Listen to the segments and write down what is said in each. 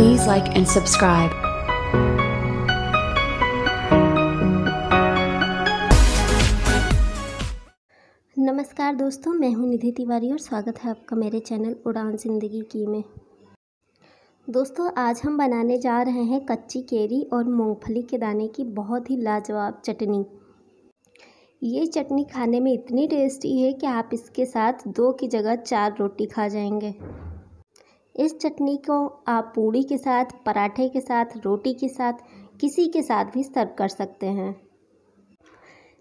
Please like and subscribe. नमस्कार दोस्तों मैं हूं निधि तिवारी और स्वागत है आपका मेरे चैनल उड़ान जिंदगी की में दोस्तों आज हम बनाने जा रहे हैं कच्ची केरी और मूंगफली के दाने की बहुत ही लाजवाब चटनी ये चटनी खाने में इतनी टेस्टी है कि आप इसके साथ दो की जगह चार रोटी खा जाएंगे इस चटनी को आप पूड़ी के साथ पराठे के साथ रोटी के साथ किसी के साथ भी सर्व कर सकते हैं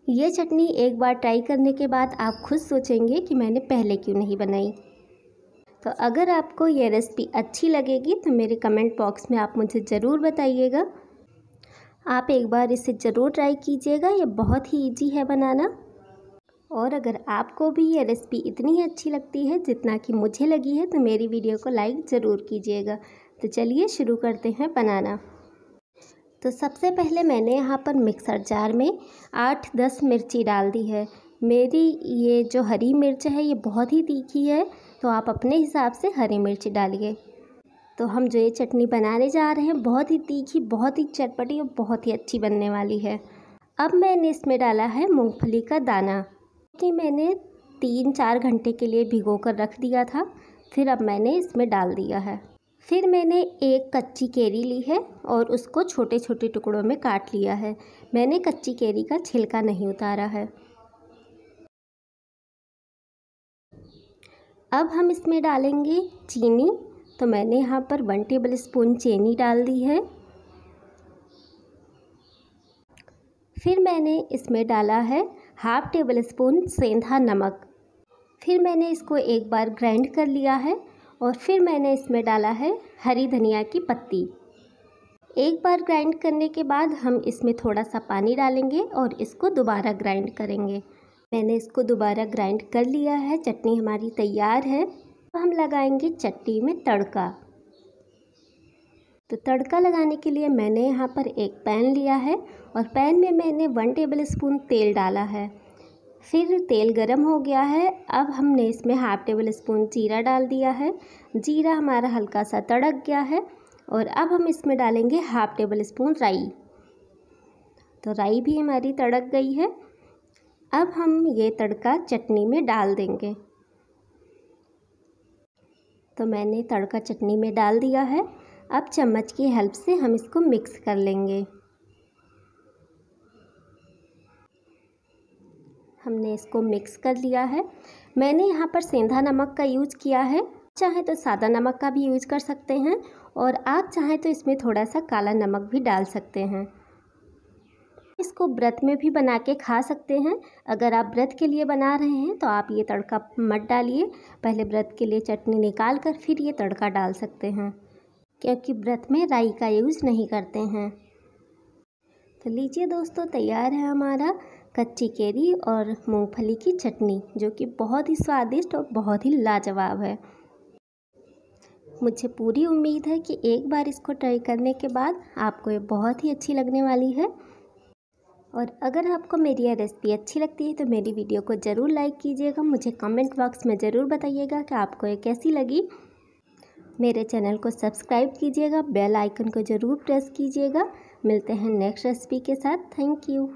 ये चटनी एक बार ट्राई करने के बाद आप खुद सोचेंगे कि मैंने पहले क्यों नहीं बनाई तो अगर आपको यह रेसिपी अच्छी लगेगी तो मेरे कमेंट बॉक्स में आप मुझे ज़रूर बताइएगा आप एक बार इसे ज़रूर ट्राई कीजिएगा ये बहुत ही ईजी है बनाना और अगर आपको भी ये रेसिपी इतनी अच्छी लगती है जितना कि मुझे लगी है तो मेरी वीडियो को लाइक ज़रूर कीजिएगा तो चलिए शुरू करते हैं बनाना तो सबसे पहले मैंने यहाँ पर मिक्सर जार में आठ दस मिर्ची डाल दी है मेरी ये जो हरी मिर्च है ये बहुत ही तीखी है तो आप अपने हिसाब से हरी मिर्च डालिए तो हम जो ये चटनी बनाने जा रहे हैं बहुत ही तीखी बहुत ही चटपटी और बहुत ही अच्छी बनने वाली है अब मैंने इसमें डाला है मूँगफली का दाना कि मैंने तीन चार घंटे के लिए भिगो कर रख दिया था फिर अब मैंने इसमें डाल दिया है फिर मैंने एक कच्ची केरी ली है और उसको छोटे छोटे टुकड़ों में काट लिया है मैंने कच्ची केरी का छिलका नहीं उतारा है अब हम इसमें डालेंगे चीनी तो मैंने यहाँ पर वन टेबल स्पून चीनी डाल दी है फिर मैंने इसमें डाला है हाफ टेबल स्पून सेंधा नमक फिर मैंने इसको एक बार ग्राइंड कर लिया है और फिर मैंने इसमें डाला है हरी धनिया की पत्ती एक बार ग्राइंड करने के बाद हम इसमें थोड़ा सा पानी डालेंगे और इसको दोबारा ग्राइंड करेंगे मैंने इसको दोबारा ग्राइंड कर लिया है चटनी हमारी तैयार है तो हम लगाएंगे चटनी में तड़का तो तड़का लगाने के लिए मैंने यहाँ पर एक पैन लिया है और पैन में मैंने वन टेबल स्पून तेल डाला है फिर तेल गरम हो गया है अब हमने इसमें हाफ टेबल स्पून जीरा डाल दिया है जीरा हमारा हल्का सा तड़क गया है और अब हम इसमें डालेंगे हाफ टेबल स्पून राई तो राई भी हमारी तड़क गई है अब हम ये तड़का चटनी में डाल देंगे तो मैंने तड़का चटनी में डाल दिया है अब चम्मच की हेल्प से हम इसको मिक्स कर लेंगे हमने इसको मिक्स कर लिया है मैंने यहाँ पर सेंधा नमक का यूज किया है चाहे तो सादा नमक का भी यूज कर सकते हैं और आप चाहें तो इसमें थोड़ा सा काला नमक भी डाल सकते हैं इसको व्रत में भी बना के खा सकते हैं अगर आप व्रत के लिए बना रहे हैं तो आप ये तड़का मत डालिए पहले व्रत के लिए चटनी निकाल कर फिर ये तड़का डाल सकते हैं क्योंकि व्रत में राई का यूज़ नहीं करते हैं तो लीजिए दोस्तों तैयार है हमारा कच्ची केरी और मूंगफली की चटनी जो कि बहुत ही स्वादिष्ट और बहुत ही लाजवाब है मुझे पूरी उम्मीद है कि एक बार इसको ट्राई करने के बाद आपको ये बहुत ही अच्छी लगने वाली है और अगर आपको मेरी यह रेसिपी अच्छी लगती है तो मेरी वीडियो को ज़रूर लाइक कीजिएगा मुझे कमेंट बॉक्स में ज़रूर बताइएगा कि आपको ये कैसी लगी मेरे चैनल को सब्सक्राइब कीजिएगा बेल आइकन को ज़रूर प्रेस कीजिएगा मिलते हैं नेक्स्ट रेसिपी के साथ थैंक यू